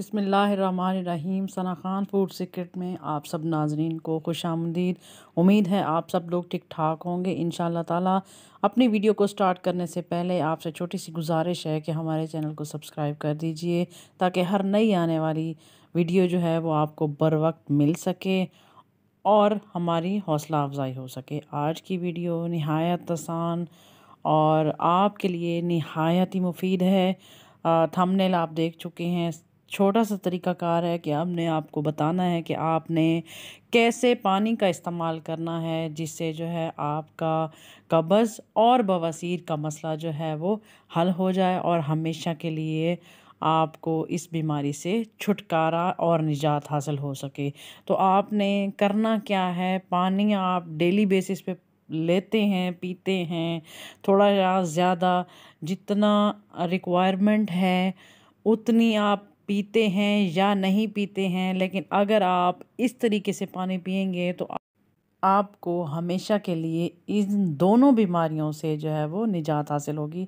बिसमीम सना Khan food secrete में आप सब नाजरीन को खुश आमदीद उम्मीद है आप सब लोग ठीक ठाक होंगे इन ताला अपनी वीडियो को स्टार्ट करने से पहले आपसे छोटी सी गुजारिश है कि हमारे चैनल को सब्सक्राइब कर दीजिए ताकि हर नई आने वाली वीडियो जो है वो आपको बर वक्त मिल सके और हमारी हौसला अफजाई हो सके आज की वीडियो नहायत आसान और आपके लिए नहायत ही मुफीद है थमनेल आप देख चुके हैं छोटा सा तरीकाकार है कि हमने आपको बताना है कि आपने कैसे पानी का इस्तेमाल करना है जिससे जो है आपका कब्ज़ और बवासीर का मसला जो है वो हल हो जाए और हमेशा के लिए आपको इस बीमारी से छुटकारा और निजात हासिल हो सके तो आपने करना क्या है पानी आप डेली बेसिस पे लेते हैं पीते हैं थोड़ा ज़्यादा जितना रिक्वायरमेंट है उतनी आप पीते हैं या नहीं पीते हैं लेकिन अगर आप इस तरीके से पानी पियेंगे तो आपको हमेशा के लिए इन दोनों बीमारियों से जो है वो निजात हासिल होगी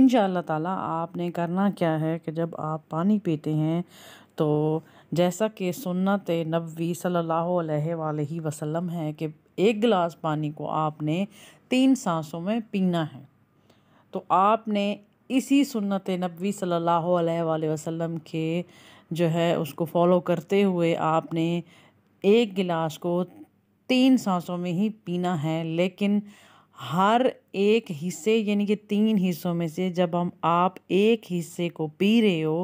इन ताला आपने करना क्या है कि जब आप पानी पीते हैं तो जैसा कि सुन्नत नबी सल्लल्लाहु अलैहि वसल्लम है कि एक गिलास पानी को आपने तीन सांसों में पीना है तो आपने इसी सुन्नत नबी सल्लल्लाहु अलैहि वसल्लम के जो है उसको फॉलो करते हुए आपने एक गिलास को तीन सांसों में ही पीना है लेकिन हर एक हिस्से यानी कि तीन हिस्सों में से जब हम आप एक हिस्से को पी रहे हो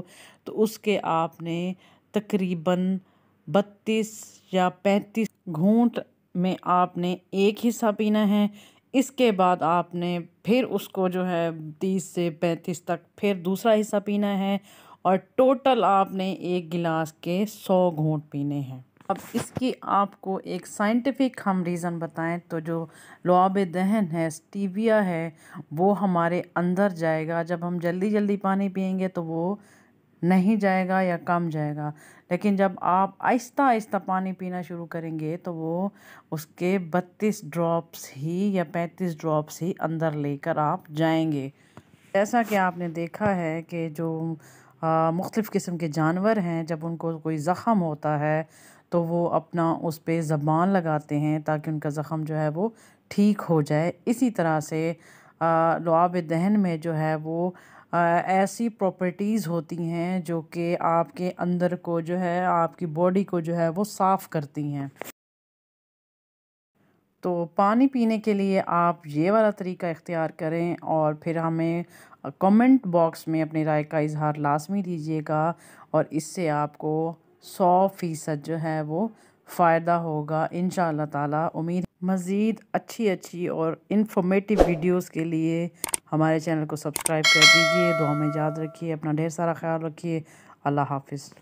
तो उसके आपने तकरीबन बत्तीस या पैंतीस घूंट में आपने एक हिस्सा पीना है इसके बाद आपने फिर उसको जो है तीस से पैंतीस तक फिर दूसरा हिस्सा पीना है और टोटल आपने एक गिलास के सौ घूंट पीने हैं अब इसकी आपको एक साइंटिफिक हम रीज़न बताएं तो जो लुआब दहन है स्टीविया है वो हमारे अंदर जाएगा जब हम जल्दी जल्दी पानी पियेंगे तो वो नहीं जाएगा या कम जाएगा लेकिन जब आप आहिस्ता आहिस्ता पानी पीना शुरू करेंगे तो वो उसके बत्तीस ड्रॉप्स ही या पैंतीस ड्रॉप्स ही अंदर लेकर आप जाएंगे जैसा कि आपने देखा है कि जो मुख्तफ़ किस्म के जानवर हैं जब उनको कोई ज़ख़म होता है तो वो अपना उस पर ज़बान लगाते हैं ताकि उनका ज़ख़म जो है वो ठीक हो जाए इसी तरह से लुआब दहन में जो है वो ऐसी प्रॉपर्टीज़ होती हैं जो कि आपके अंदर को जो है आपकी बॉडी को जो है वो साफ़ करती हैं तो पानी पीने के लिए आप ये वाला तरीका इख्तियार करें और फिर हमें कमेंट बॉक्स में अपनी राय का इजहार लाजमी दीजिएगा और इससे आपको सौ फ़ीसद जो है वो फ़ायदा होगा इन ताला उम्मीद मज़ीद अच्छी अच्छी और इन्फॉर्मेटिव वीडियोस के लिए हमारे चैनल को सब्सक्राइब कर दीजिए दुआ हमें याद रखिए अपना ढेर सारा ख्याल रखिए अल्लाह हाफिज़